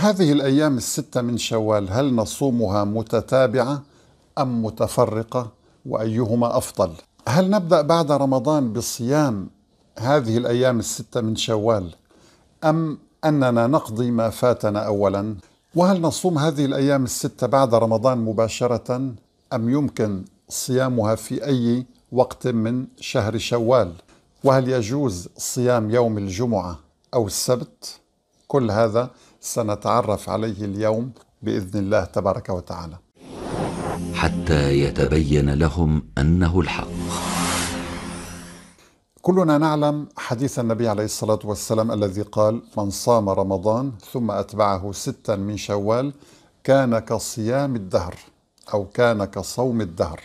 هذه الأيام الستة من شوال هل نصومها متتابعة أم متفرقة وأيهما أفضل؟ هل نبدأ بعد رمضان بصيام هذه الأيام الستة من شوال أم أننا نقضي ما فاتنا أولا؟ وهل نصوم هذه الأيام الستة بعد رمضان مباشرة أم يمكن صيامها في أي وقت من شهر شوال؟ وهل يجوز صيام يوم الجمعة أو السبت؟ كل هذا سنتعرف عليه اليوم باذن الله تبارك وتعالى حتى يتبين لهم انه الحق كلنا نعلم حديث النبي عليه الصلاه والسلام الذي قال من صام رمضان ثم اتبعه ستا من شوال كان كصيام الدهر او كان كصوم الدهر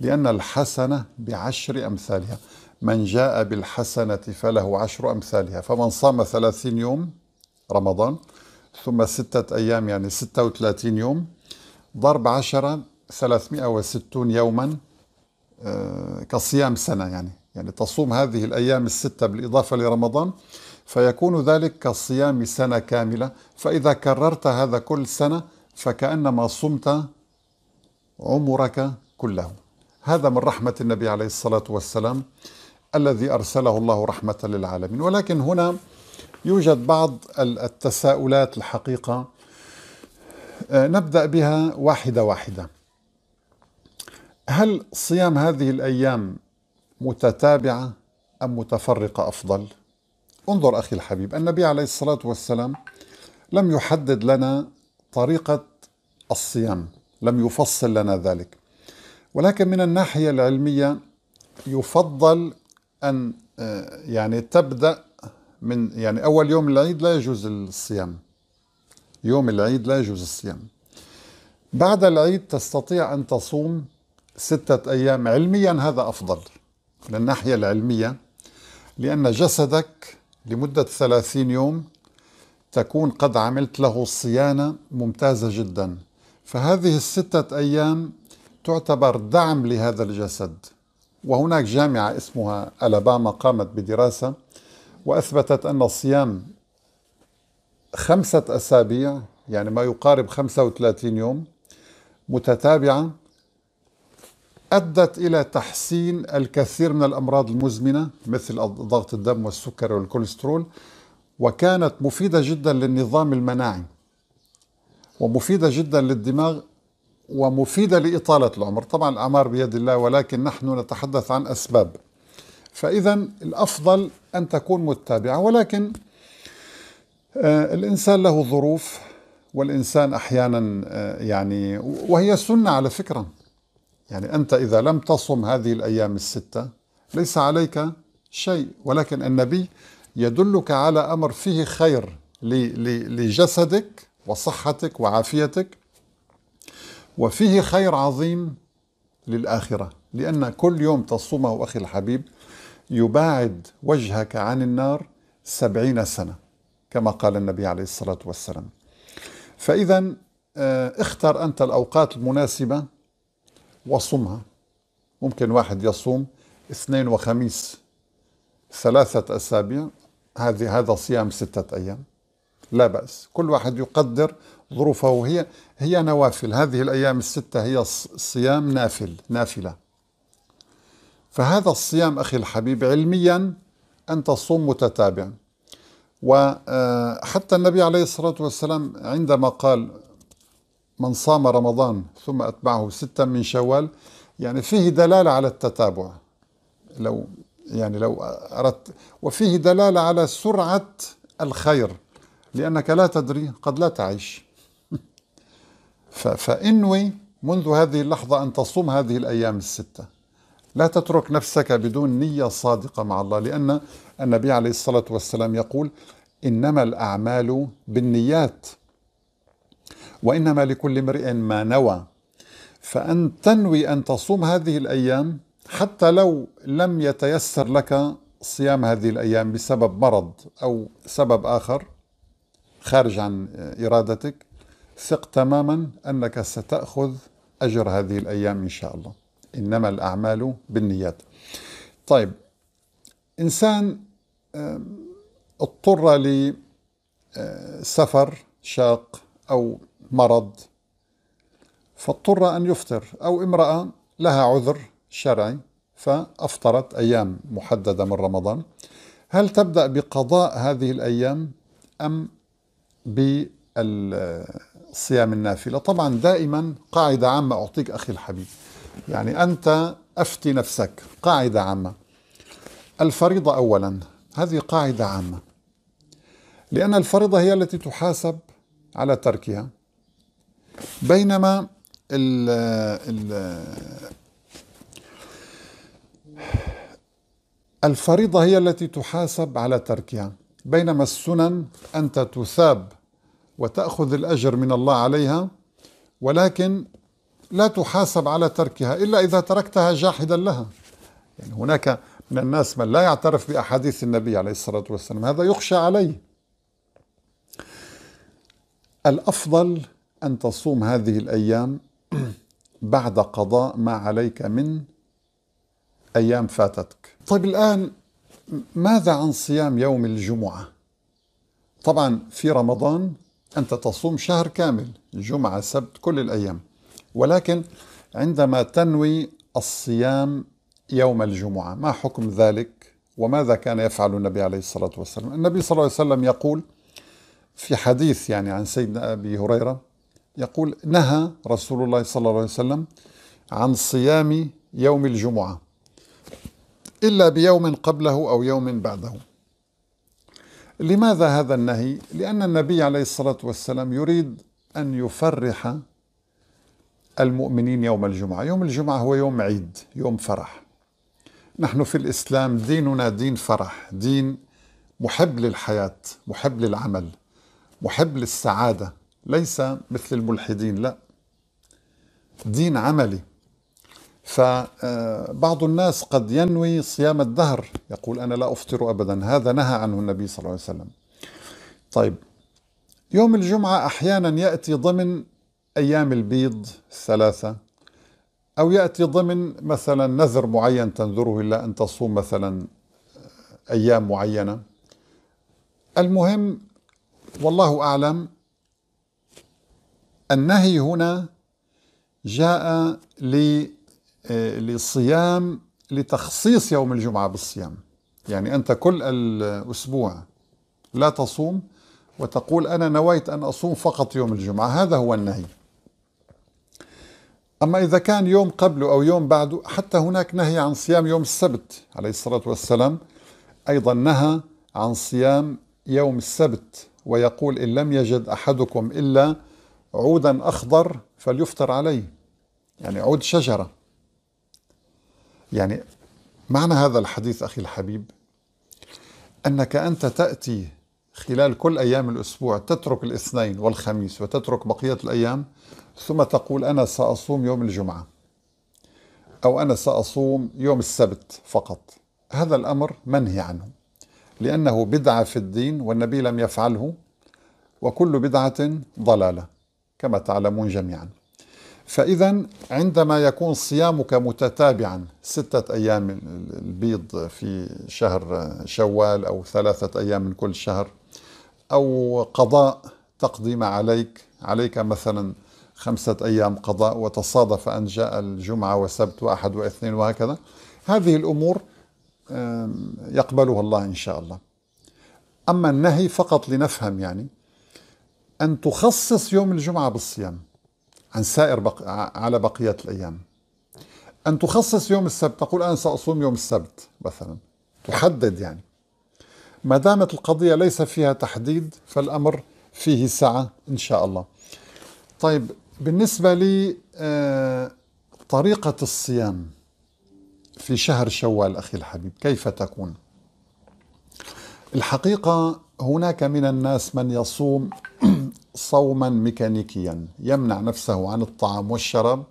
لان الحسنه بعشر امثالها من جاء بالحسنه فله عشر امثالها فمن صام ثلاثين يوم رمضان ثم ستة أيام يعني 36 يوم ضرب عشرة 360 يوما آه، كصيام سنة يعني يعني تصوم هذه الأيام الستة بالإضافة لرمضان فيكون ذلك كصيام سنة كاملة فإذا كررت هذا كل سنة فكأنما صمت عمرك كله هذا من رحمة النبي عليه الصلاة والسلام الذي أرسله الله رحمة للعالمين ولكن هنا يوجد بعض التساؤلات الحقيقة آه، نبدأ بها واحدة واحدة هل صيام هذه الأيام متتابعة أم متفرقة أفضل؟ انظر أخي الحبيب النبي عليه الصلاة والسلام لم يحدد لنا طريقة الصيام لم يفصل لنا ذلك ولكن من الناحية العلمية يفضل أن آه، يعني تبدأ من يعني اول يوم العيد لا يجوز الصيام يوم العيد لا يجوز الصيام بعد العيد تستطيع ان تصوم ستة ايام علميا هذا افضل من الناحية العلمية لان جسدك لمدة ثلاثين يوم تكون قد عملت له صيانة ممتازة جدا فهذه الستة أيام تعتبر دعم لهذا الجسد وهناك جامعة اسمها ألاباما قامت بدراسة وأثبتت أن الصيام خمسة أسابيع يعني ما يقارب 35 يوم متتابعة أدت إلى تحسين الكثير من الأمراض المزمنة مثل ضغط الدم والسكر والكوليسترول وكانت مفيدة جدا للنظام المناعي ومفيدة جدا للدماغ ومفيدة لإطالة العمر طبعا الأعمار بيد الله ولكن نحن نتحدث عن أسباب فإذا الأفضل أن تكون متابعة ولكن آه، الإنسان له ظروف والإنسان أحيانا آه، يعني وهي سنة على فكرة يعني أنت إذا لم تصم هذه الأيام الستة ليس عليك شيء ولكن النبي يدلك على أمر فيه خير لجسدك وصحتك وعافيتك وفيه خير عظيم للآخرة لأن كل يوم تصومه أخي الحبيب يباعد وجهك عن النار سبعين سنة كما قال النبي عليه الصلاة والسلام فإذا آه، اختر أنت الأوقات المناسبة وصمها ممكن واحد يصوم اثنين وخميس ثلاثة أسابيع هذه هذا صيام ستة أيام لا بأس كل واحد يقدر ظروفه هي هي نوافل هذه الأيام الستة هي صيام نافل نافلة فهذا الصيام أخي الحبيب علميا أن تصوم متتابعا وحتى النبي عليه الصلاة والسلام عندما قال من صام رمضان ثم أتبعه ستا من شوال يعني فيه دلالة على التتابع لو يعني لو أردت وفيه دلالة على سرعة الخير لأنك لا تدري قد لا تعيش فإنوي منذ هذه اللحظة أن تصوم هذه الأيام الستة لا تترك نفسك بدون نية صادقة مع الله لأن النبي عليه الصلاة والسلام يقول إنما الأعمال بالنيات وإنما لكل امرئ ما نوى فأن تنوي أن تصوم هذه الأيام حتى لو لم يتيسر لك صيام هذه الأيام بسبب مرض أو سبب آخر خارج عن إرادتك ثق تماما أنك ستأخذ أجر هذه الأيام إن شاء الله إنما الأعمال بالنيات طيب إنسان اضطر لسفر آه، شاق أو مرض فاضطر أن يفطر أو امرأة لها عذر شرعي فأفطرت أيام محددة من رمضان هل تبدأ بقضاء هذه الأيام أم بالصيام النافلة طبعا دائما قاعدة عامة أعطيك أخي الحبيب يعني أنت أفتي نفسك قاعدة عامة الفريضة أولا هذه قاعدة عامة لأن الفريضة هي التي تحاسب على تركها بينما الـ الـ الفريضة هي التي تحاسب على تركها بينما السنن أنت تثاب وتأخذ الأجر من الله عليها ولكن لا تحاسب على تركها إلا إذا تركتها جاحدا لها يعني هناك من الناس من لا يعترف بأحاديث النبي عليه الصلاة والسلام هذا يخشى عليه الأفضل أن تصوم هذه الأيام بعد قضاء ما عليك من أيام فاتتك طيب الآن ماذا عن صيام يوم الجمعة طبعا في رمضان أنت تصوم شهر كامل جمعة سبت كل الأيام ولكن عندما تنوي الصيام يوم الجمعة ما حكم ذلك وماذا كان يفعل النبي عليه الصلاة والسلام النبي صلى الله عليه وسلم يقول في حديث يعني عن سيدنا أبي هريرة يقول نهى رسول الله صلى الله عليه وسلم عن صيام يوم الجمعة إلا بيوم قبله أو يوم بعده لماذا هذا النهي؟ لأن النبي عليه الصلاة والسلام يريد أن يفرح المؤمنين يوم الجمعة يوم الجمعة هو يوم عيد يوم فرح نحن في الإسلام ديننا دين فرح دين محب للحياة محب للعمل محب للسعادة ليس مثل الملحدين لا دين عملي فبعض آه، الناس قد ينوي صيام الدهر يقول أنا لا أفطر أبدا هذا نهى عنه النبي صلى الله عليه وسلم طيب يوم الجمعة أحيانا يأتي ضمن أيام البيض الثلاثة أو يأتي ضمن مثلا نذر معين تنذره إلا أن تصوم مثلا آه، أيام معينة المهم والله أعلم النهي هنا جاء آه، لصيام لتخصيص يوم الجمعة بالصيام يعني أنت كل الأسبوع لا تصوم وتقول أنا نويت أن أصوم فقط يوم الجمعة هذا هو النهي أما إذا كان يوم قبله أو يوم بعده حتى هناك نهي عن صيام يوم السبت عليه الصلاة والسلام أيضا نهى عن صيام يوم السبت ويقول إن لم يجد أحدكم إلا عودا أخضر فليفطر عليه يعني عود شجرة يعني معنى هذا الحديث أخي الحبيب أنك أنت تأتي خلال كل أيام الأسبوع تترك الاثنين والخميس وتترك بقية الأيام ثم تقول أنا سأصوم يوم الجمعة أو أنا سأصوم يوم السبت فقط هذا الأمر منهي عنه لأنه بدعة في الدين والنبي لم يفعله وكل بدعة ضلالة كما تعلمون جميعا فإذا عندما يكون صيامك متتابعا ستة أيام البيض في شهر شوال أو ثلاثة أيام من كل شهر أو قضاء تقضي ما عليك عليك مثلا خمسة أيام قضاء وتصادف أن جاء الجمعة وسبت وأحد واثنين وهكذا هذه الأمور يقبلها الله إن شاء الله أما النهي فقط لنفهم يعني أن تخصص يوم الجمعة بالصيام عن سائر بق... على بقية الأيام أن تخصص يوم السبت تقول أنا سأصوم يوم السبت مثلا تحدد يعني ما دامت القضية ليس فيها تحديد فالأمر فيه سعة إن شاء الله طيب بالنسبة لي آه، طريقة الصيام في شهر شوال أخي الحبيب كيف تكون الحقيقة هناك من الناس من يصوم صوما ميكانيكيا يمنع نفسه عن الطعام والشراب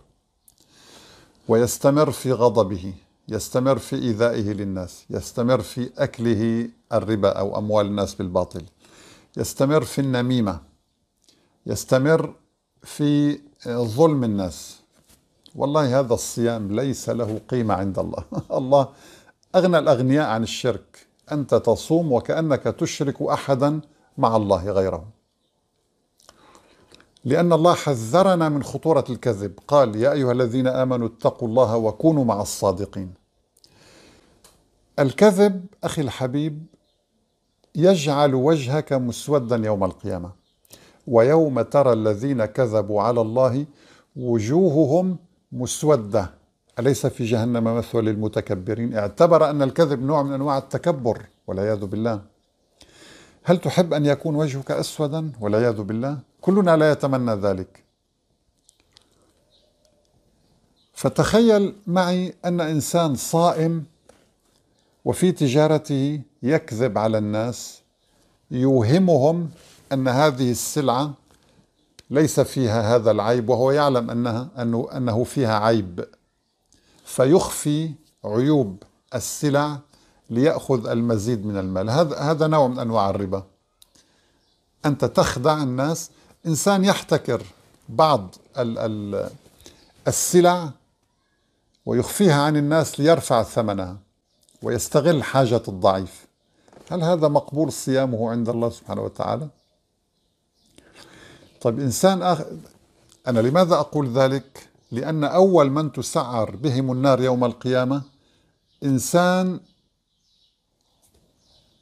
ويستمر في غضبه يستمر في إيذائه للناس يستمر في أكله الربا أو أموال الناس بالباطل يستمر في النميمة يستمر في ظلم الناس والله هذا الصيام ليس له قيمة عند الله الله أغنى الأغنياء عن الشرك أنت تصوم وكأنك تشرك أحدا مع الله غيره لأن الله حذرنا من خطورة الكذب قال يا أيها الذين آمنوا اتقوا الله وكونوا مع الصادقين الكذب أخي الحبيب يجعل وجهك مسودا يوم القيامة ويوم ترى الذين كذبوا على الله وجوههم مسودة أليس في جهنم مثوى للمتكبرين اعتبر أن الكذب نوع من أنواع التكبر والعياذ بالله هل تحب أن يكون وجهك أسودا والعياذ بالله كلنا لا يتمنى ذلك فتخيل معي أن إنسان صائم وفي تجارته يكذب على الناس يوهمهم ان هذه السلعه ليس فيها هذا العيب وهو يعلم انها انه انه فيها عيب فيخفي عيوب السلع ليأخذ المزيد من المال هذا هذا نوع من أنواع الربا أنت تخدع الناس إنسان يحتكر بعض ال ال السلع ويخفيها عن الناس ليرفع ثمنها ويستغل حاجة الضعيف هل هذا مقبول صيامه عند الله سبحانه وتعالى؟ طيب إنسان آخر أنا لماذا أقول ذلك؟ لأن أول من تسعر بهم النار يوم القيامة إنسان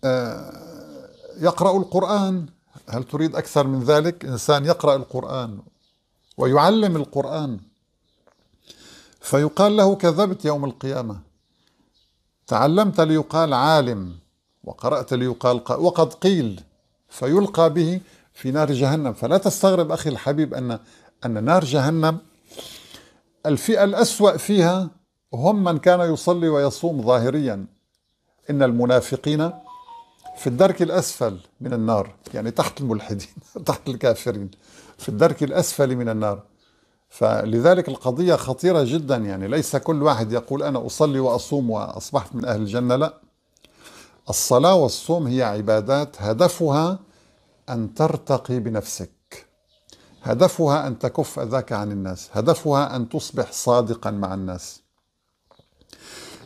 آه، يقرأ القرآن هل تريد أكثر من ذلك؟ إنسان يقرأ القرآن ويعلم القرآن فيقال له كذبت يوم القيامة تعلمت ليقال عالم وقرأت ليقال وقد قيل فيلقى به في نار جهنم فلا تستغرب أخي الحبيب أن أن نار جهنم الفئة الأسوأ فيها هم من كان يصلي ويصوم ظاهريا إن المنافقين في الدرك الأسفل من النار يعني تحت الملحدين تحت الكافرين في الدرك الأسفل من النار فلذلك القضية خطيرة جدا يعني ليس كل واحد يقول أنا أصلي وأصوم وأصبحت من أهل الجنة لا الصلاة والصوم هي عبادات هدفها أن ترتقي بنفسك هدفها أن تكف أذاك عن الناس هدفها أن تصبح صادقا مع الناس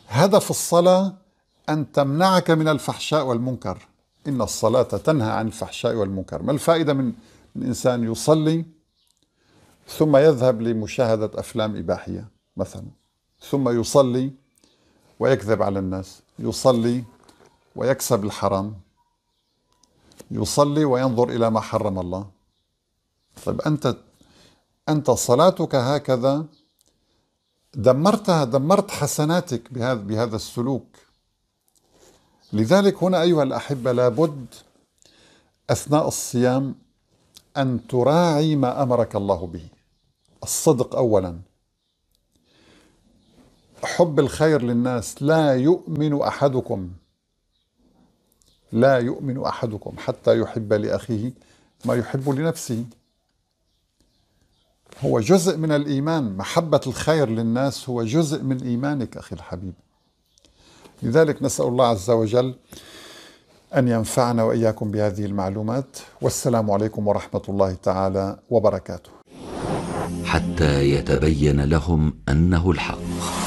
هدف الصلاة أن تمنعك من الفحشاء والمنكر إن الصلاة تنهى عن الفحشاء والمنكر ما الفائدة من إنسان يصلي ثم يذهب لمشاهدة أفلام إباحية مثلا ثم يصلي ويكذب على الناس يصلي ويكسب الحرام يصلي وينظر إلى ما حرم الله طيب أنت أنت صلاتك هكذا دمرتها دمرت حسناتك بهذا بهذا السلوك لذلك هنا أيها الأحبة لابد أثناء الصيام أن تراعي ما أمرك الله به الصدق أولا حب الخير للناس لا يؤمن أحدكم لا يؤمن أحدكم حتى يحب لأخيه ما يحب لنفسه هو جزء من الإيمان محبة الخير للناس هو جزء من إيمانك أخي الحبيب لذلك نسأل الله عز وجل أن ينفعنا وإياكم بهذه المعلومات والسلام عليكم ورحمة الله تعالى وبركاته حتى يتبين لهم أنه الحق